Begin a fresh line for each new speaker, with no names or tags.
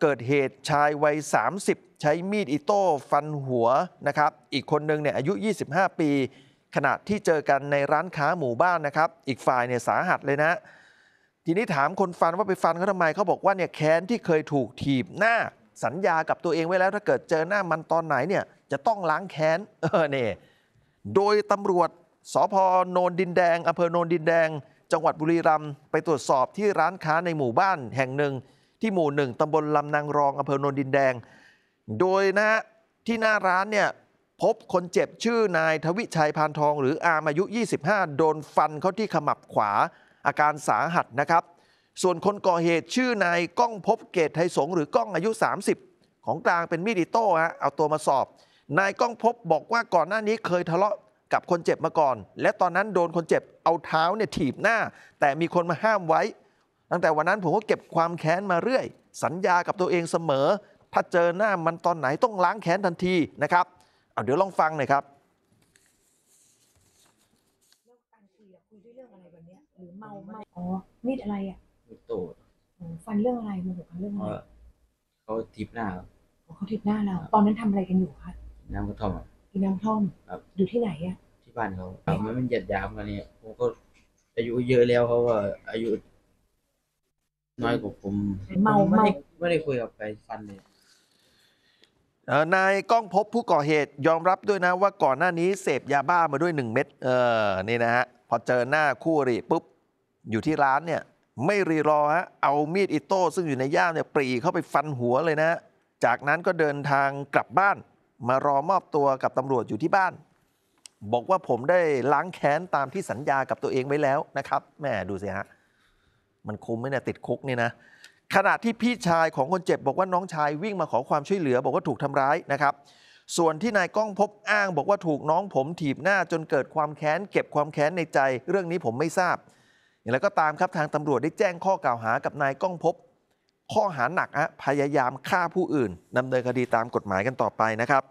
เกิดเหตุชายวัย 30 ใช้มีดอิโต้ฟันหัวนะครับ อีกคนหนึ่งเนี่ยอายุ 25 ปี ขณะที่เจอกันในร้านค้าหมู่บ้านนะครับ อีกฝ่ายเนี่ยสาหัสเลยนะ ทีนี้ถามคนฟันว่าไปฟันเขาทำไมเขาบอกว่าเนี่ยแค้นที่เคยถูกถีบหน้า สัญญากับตัวเองไว้แล้วถ้าเกิดเจอหน้ามันตอนไหนเนี่ยจะต้องล้างแค้นเออเนี่ยโดยตำรวจสพโนนดินแดงอำเภอโนนดินแดงจังหวัดบุรีรัมย์ไปตรวจสอบที่ร้านค้าในหมู่บ้านแห่งหนึ่งที่หมู่หนึ่งตำบลลำนางรองอำเภอโนนดินแดง โดยนะฮะที่หน้าร้านเนี่ยพบคนเจ็บชื่อนายทวิชัย พานทองหรืออามอายุ 25 โดนฟันเข้าที่ขมับขวาอาการสาหัสนะครับ ส่วนคนก่อเหตุชื่อนายก้องพบเกตไทยสง หรือก้องอายุ 30 ของกลางเป็นมีดอิโต้ฮะเอาตัวมาสอบ นายก้องพบบอกว่าก่อนหน้านี้เคยทะเลาะกับคนเจ็บมาก่อน และตอนนั้นโดนคนเจ็บเอาเท้าเนี่ยถีบหน้า แต่มีคนมาห้ามไว้ตั้งแต่วันนั้นผมก็เก็บความแค้นมาเรื่อย สัญญากับตัวเองเสมอ ถ้าเจอหน้ามันตอนไหนต้องล้างแค้นทันทีนะครับเอาเดี๋ยวลองฟังหน่อยครับแล้วการคุยคุยด้วยเรื่องอะไรวันนี้หรือเมาเมมอ๋อมีดอะไรอะมีตูดฟันเรื่องอะไรมโหกันเรื่องอะไรเขาทิปหน้าเขาทิบหน้าเราตอนนั้นทำอะไรกันอยู่คะน้ำกระท่อมอะกินน้ำท่อมครับอยู่ที่ไหนอ่ะที่บ้านเขาทำไมมันหยัดยามกันเนี่ยผมก็อายุเยอะแล้วเขาว่าอายุน้อยกว่าผมเมาไม่ไม่ได้คุยกับไครฟันเลยนายก้องพบผู้ก่อเหตุยอมรับด้วยนะว่าก่อนหน้านี้ เสพยาบ้ามาด้วยหนึ่งเม็ดเออนี่นะฮะพอเจอหน้าคู่อริปุ๊บอยู่ที่ร้านเนี่ย ไม่รีรอฮะเอามีดอิโต้ซึ่งอยู่ในย่ามเนี่ยปรีเข้าไปฟันหัวเลยนะ จากนั้นก็เดินทางกลับบ้าน มารอมอบตัวกับตำรวจอยู่ที่บ้าน บอกว่าผมได้ล้างแค้นตามที่สัญญากับตัวเองไว้แล้วนะครับแม่ดูสิฮะมันคุ้มไหมเนี่ยติดคุกนี่นะขณะที่พี่ชายของคนเจ็บบอกว่าน้องชายวิ่งมาขอความช่วยเหลือบอกว่าถูกทำร้ายนะครับ ส่วนที่นายก้องพบอ้างบอกว่าถูกน้องผมถีบหน้าจนเกิดความแค้นเก็บความแค้นในใจเรื่องนี้ผมไม่ทราบ อย่างไรก็ตามครับทางตำรวจได้แจ้งข้อกล่าวหากับนายก้องพบ ข้อหาหนักฮะพยายามฆ่าผู้อื่นดาเนินคดีตามกฎหมายกันต่อไปนะครับ